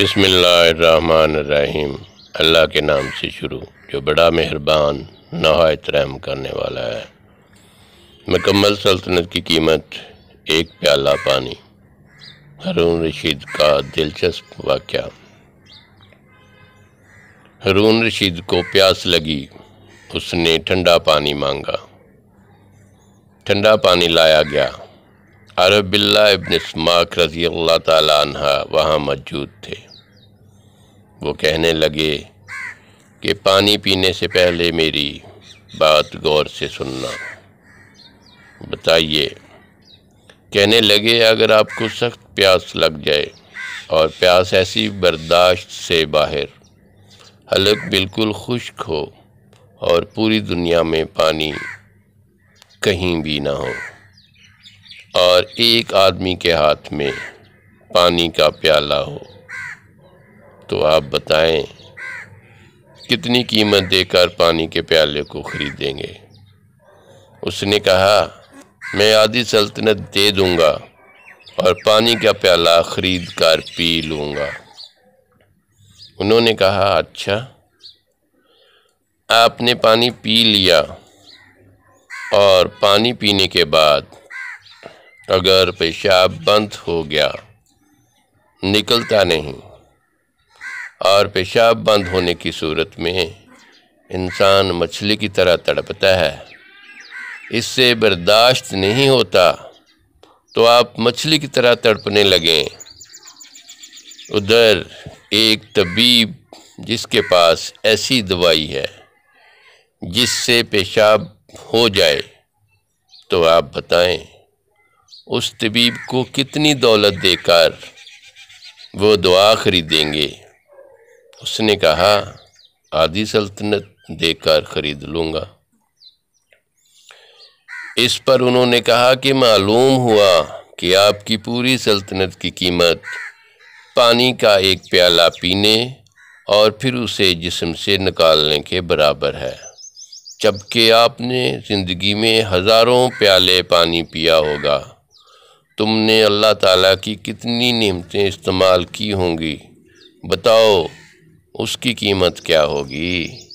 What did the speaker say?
बिसमीम अल्लाह के नाम से शुरू जो बड़ा मेहरबान नहायत रहम करने वाला है मकम्मल सल्तनत की कीमत एक प्याला पानी हरून रशीद का दिलचस्प वाक़ हरून रशीद को प्यास लगी उसने ठंडा पानी मांगा ठंडा पानी लाया गया अरबिल्ला इबन स्माक रज़ी अल्लाह तहा वहाँ मौजूद थे वो कहने लगे कि पानी पीने से पहले मेरी बात गौर से सुनना बताइए कहने लगे अगर आपको सख्त प्यास लग जाए और प्यास ऐसी बर्दाश्त से बाहर हलक बिल्कुल खुश्क हो और पूरी दुनिया में पानी कहीं भी ना हो और एक आदमी के हाथ में पानी का प्याला हो तो आप बताएं कितनी कीमत देकर पानी के प्याले को खरीदेंगे उसने कहा मैं आधी सल्तनत दे दूंगा और पानी का प्याला खरीद कर पी लूँगा उन्होंने कहा अच्छा आपने पानी पी लिया और पानी पीने के बाद अगर पेशाब बंद हो गया निकलता नहीं और पेशाब बंद होने की सूरत में इंसान मछली की तरह तड़पता है इससे बर्दाश्त नहीं होता तो आप मछली की तरह तड़पने लगें उधर एक तबीब जिसके पास ऐसी दवाई है जिससे पेशाब हो जाए तो आप बताएं उस तबीब को कितनी दौलत देकर वो दुआ खरीदेंगे उसने कहा आधी सल्तनत देकर खरीद लूँगा इस पर उन्होंने कहा कि मालूम हुआ कि आपकी पूरी सल्तनत की कीमत पानी का एक प्याला पीने और फिर उसे जिस्म से निकालने के बराबर है जबकि आपने ज़िंदगी में हज़ारों प्याले पानी पिया होगा तुमने अल्लाह ताला की कितनी नियमतें इस्तेमाल की होंगी बताओ उसकी कीमत क्या होगी